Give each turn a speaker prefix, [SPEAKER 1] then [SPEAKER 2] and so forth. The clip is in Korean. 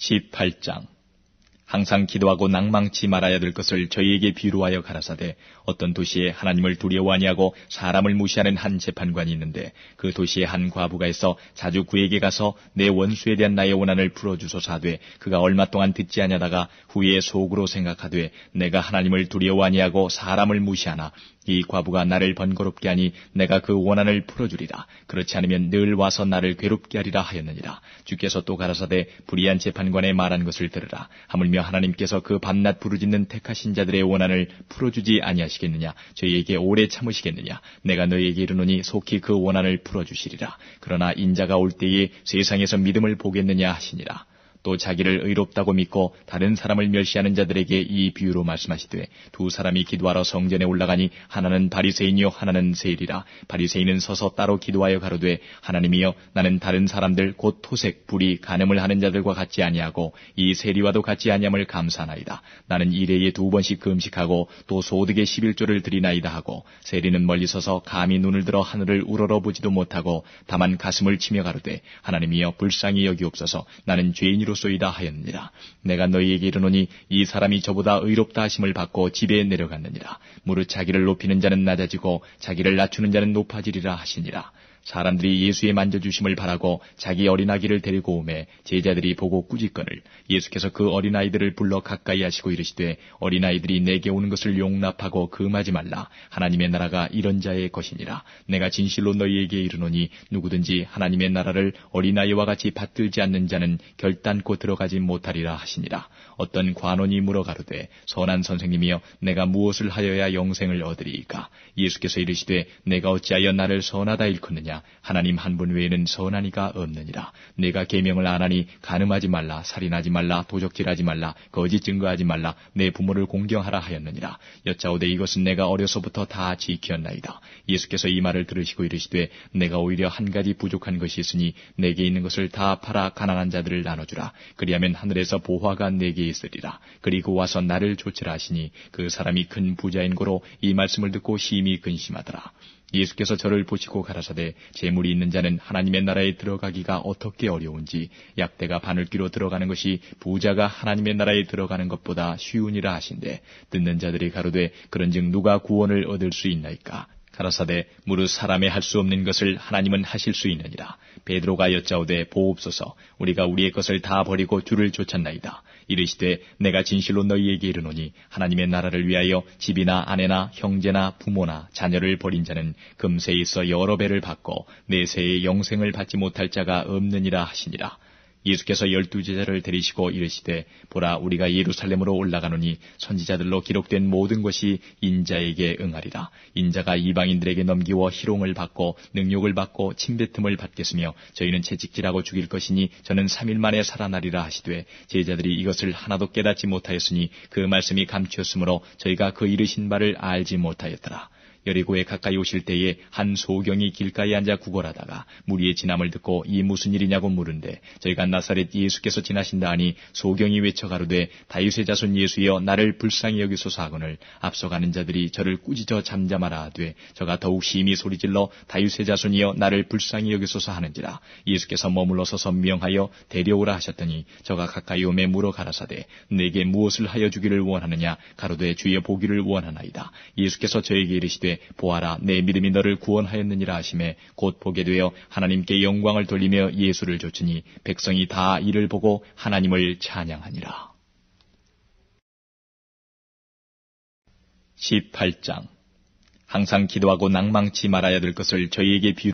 [SPEAKER 1] 18장 항상 기도하고 낭망치 말아야 될 것을 저희에게 비루하여 가라사대 어떤 도시에 하나님을 두려워하냐고 사람을 무시하는 한 재판관이 있는데 그 도시의 한 과부가 있어 자주 그에게 가서 내 원수에 대한 나의 원한을 풀어주소사되 그가 얼마 동안 듣지 아니하다가 후에 속으로 생각하되 내가 하나님을 두려워하냐고 사람을 무시하나 이 과부가 나를 번거롭게 하니 내가 그 원한을 풀어주리라. 그렇지 않으면 늘 와서 나를 괴롭게 하리라 하였느니라. 주께서 또 가라사대 불의한 재판관의 말한 것을 들으라. 하물며 하나님께서 그 밤낮 부르짖는 택하신 자들의 원한을 풀어주지 아니하시겠느냐. 저희에게 오래 참으시겠느냐. 내가 너희에게 이르노니 속히 그 원한을 풀어주시리라. 그러나 인자가 올 때에 세상에서 믿음을 보겠느냐 하시니라. 또 자기를 의롭다고 믿고 다른 사람을 멸시하는 자들에게 이 비유로 말씀하시되 두 사람이 기도하러 성전에 올라가니 하나는 바리새인이요 하나는 세일이라 바리새인은 서서 따로 기도하여 가로되 하나님이여 나는 다른 사람들 곧 토색 불이 간음을 하는 자들과 같지 아니하고 이 세리와도 같지 아니함을 감사하나이다 나는 일회에 두 번씩 금식하고 또 소득의 십일조를 드리나이다 하고 세리는 멀리 서서 감히 눈을 들어 하늘을 우러러 보지도 못하고 다만 가슴을 치며 가로되 하나님이여 불쌍히 여기옵소서 나는 죄인이로 의로소이다 하였느니라. 내가 너희에게 이르노니 이 사람이 저보다 의롭다 하심을 받고 집에 내려갔느니라. 무릇 자기를 높이는 자는 낮아지고 자기를 낮추는 자는 높아지리라 하시니라. 사람들이 예수의 만져주심을 바라고 자기 어린아기를 데리고 오매 제자들이 보고 꾸짖거늘 예수께서 그 어린아이들을 불러 가까이 하시고 이르시되 어린아이들이 내게 오는 것을 용납하고 금하지 말라 하나님의 나라가 이런 자의 것이니라 내가 진실로 너희에게 이르노니 누구든지 하나님의 나라를 어린아이와 같이 받들지 않는 자는 결단코 들어가지 못하리라 하시니라 어떤 관원이 물어 가로되 선한 선생님이여 내가 무엇을 하여야 영생을 얻으리이까 예수께서 이르시되 내가 어찌하여 나를 선하다 일컫느냐 있느냐 하나님 한 분 외에는 선한 이가 없느니라 내가 계명을 안하니 가늠하지 말라 살인하지 말라 도적질하지 말라 거짓 증거하지 말라 내 부모를 공경하라 하였느니라 여짜오되 이것은 내가 어려서부터 다 지켰나이다 예수께서 이 말을 들으시고 이르시되 내가 오히려 한 가지 부족한 것이 있으니 내게 있는 것을 다 팔아 가난한 자들을 나눠주라 그리하면 하늘에서 보화가 내게 있으리라 그리고 와서 나를 조치라 하시니 그 사람이 큰 부자인 고로 이 말씀을 듣고 심히 근심하더라 예수께서 저를 보시고 가라사대 재물이 있는 자는 하나님의 나라에 들어가기가 어떻게 어려운지 약대가 바늘귀로 들어가는 것이 부자가 하나님의 나라에 들어가는 것보다 쉬우니라 하신데 듣는 자들이 가로되 그런즉 누가 구원을 얻을 수 있나이까 가라사대 무릇 사람의 할 수 없는 것을 하나님은 하실 수 있느니라. 베드로가 여짜오되 보옵소서 우리가 우리의 것을 다 버리고 주를 쫓았나이다. 이르시되 내가 진실로 너희에게 이르노니 하나님의 나라를 위하여 집이나 아내나 형제나 부모나 자녀를 버린 자는 금세 있어 여러 배를 받고 내세의 영생을 받지 못할 자가 없느니라 하시니라. 예수께서 열두 제자를 데리시고 이르시되 보라 우리가 예루살렘으로 올라가노니 선지자들로 기록된 모든 것이 인자에게 응하리라 인자가 이방인들에게 넘기워 희롱을 받고 능욕을 받고 침뱉음을 받겠으며 저희는 채찍질하고 죽일 것이니 저는 3일 만에 살아나리라 하시되 제자들이 이것을 하나도 깨닫지 못하였으니 그 말씀이 감추었으므로 저희가 그 이르신 바을 알지 못하였더라 여리고에 가까이 오실 때에 한 소경이 길가에 앉아 구걸하다가 무리의 지남을 듣고 이 무슨 일이냐고 물은데 저희가 나사렛 예수께서 지나신다 하니 소경이 외쳐 가로되 다윗의 자손 예수여 나를 불쌍히 여기소서 하거늘 앞서가는 자들이 저를 꾸짖어 잠잠하라 하되 저가 더욱 심히 소리질러 다윗의 자손이여 나를 불쌍히 여기소서 하는지라 예수께서 머물러서서 명하여 데려오라 하셨더니 저가 가까이 오매 물어 가라사대 내게 무엇을 하여 주기를 원하느냐 가로되 주여 보기를 원하나이다 예수께서 저에게 이르시되 이르시되 보아라 내 믿음이 너를 구원하였느니라 하심에 곧 보게 되어 하나님께 영광을 돌리며 예수를 좇으니 백성이 다 이를 보고 하나님을 찬양하니라. 18장 항상 기도하고 낭망치 말아야 될 것을 저희에게 비유